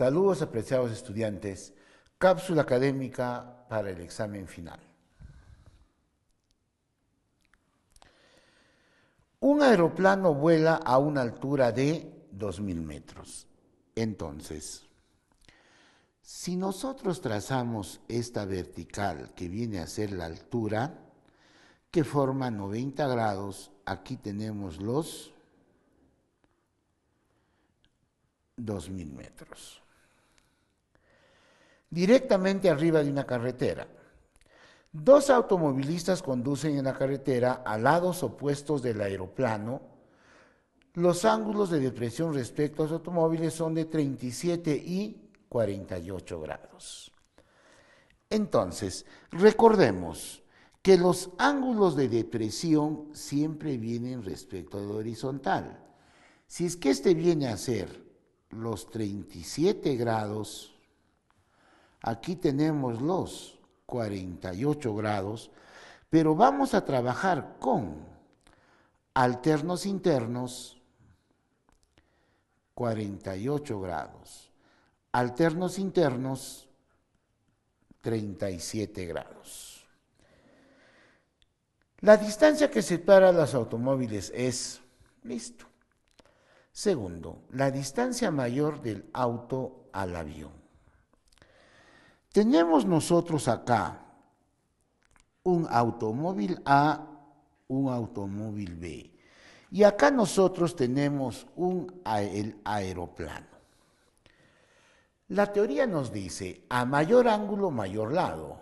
Saludos apreciados estudiantes. Cápsula académica para el examen final. Un aeroplano vuela a una altura de 2.000 metros. Entonces, si nosotros trazamos esta vertical que viene a ser la altura, que forma 90 grados, aquí tenemos los 2.000 metros directamente arriba de una carretera. Dos automovilistas conducen en la carretera a lados opuestos del aeroplano. Los ángulos de depresión respecto a los automóviles son de 37 y 48 grados. Entonces, recordemos que los ángulos de depresión siempre vienen respecto al horizontal. Si es que este viene a ser los 37 grados Aquí tenemos los 48 grados, pero vamos a trabajar con alternos internos 48 grados, alternos internos 37 grados. La distancia que separa los automóviles es, listo. Segundo, la distancia mayor del auto al avión. Tenemos nosotros acá un automóvil A, un automóvil B. Y acá nosotros tenemos un el aeroplano. La teoría nos dice, a mayor ángulo, mayor lado.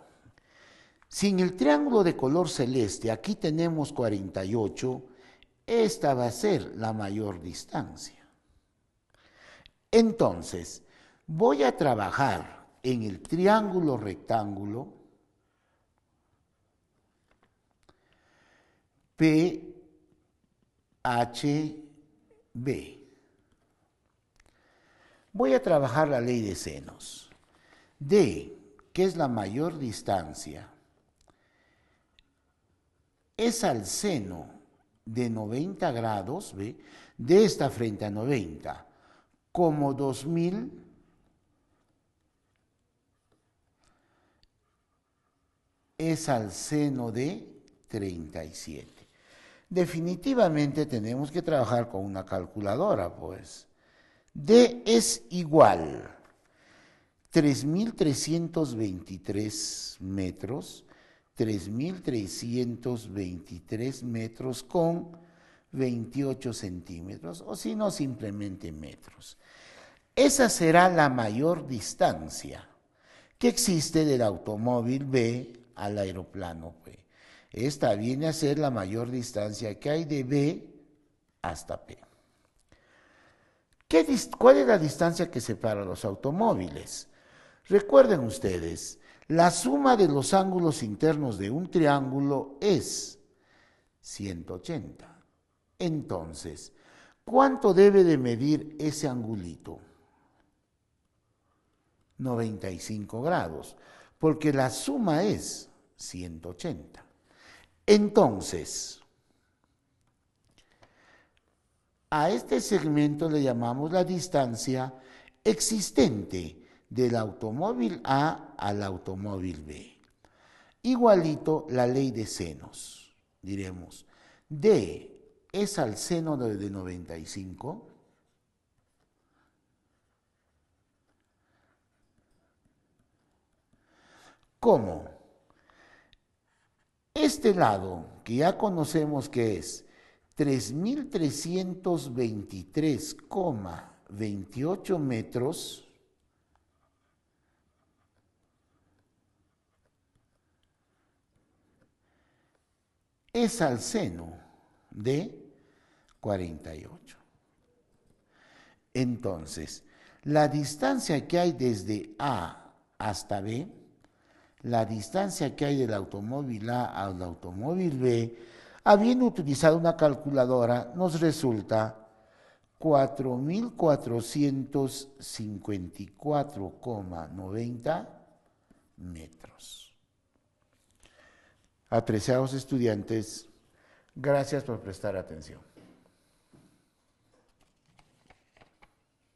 Sin el triángulo de color celeste, aquí tenemos 48, esta va a ser la mayor distancia. Entonces, voy a trabajar en el triángulo rectángulo PHB. Voy a trabajar la ley de senos. D, que es la mayor distancia, es al seno de 90 grados, B, de esta frente a 90, como 2000 es al seno de 37. Definitivamente tenemos que trabajar con una calculadora, pues. D es igual 3.323 metros, 3.323 metros con 28 centímetros, o si no, simplemente metros. Esa será la mayor distancia que existe del automóvil B al aeroplano. Pues. Esta viene a ser la mayor distancia que hay de B hasta P. ¿Cuál es la distancia que separa los automóviles? Recuerden ustedes, la suma de los ángulos internos de un triángulo es 180. Entonces, ¿cuánto debe de medir ese angulito? 95 grados porque la suma es 180. Entonces, a este segmento le llamamos la distancia existente del automóvil A al automóvil B. Igualito la ley de senos. Diremos, D es al seno de 95 Este lado, que ya conocemos que es 3.323,28 metros, es al seno de 48. Entonces, la distancia que hay desde A hasta B la distancia que hay del automóvil A al automóvil B, habiendo utilizado una calculadora, nos resulta 4.454,90 metros. Apreciados estudiantes, gracias por prestar atención.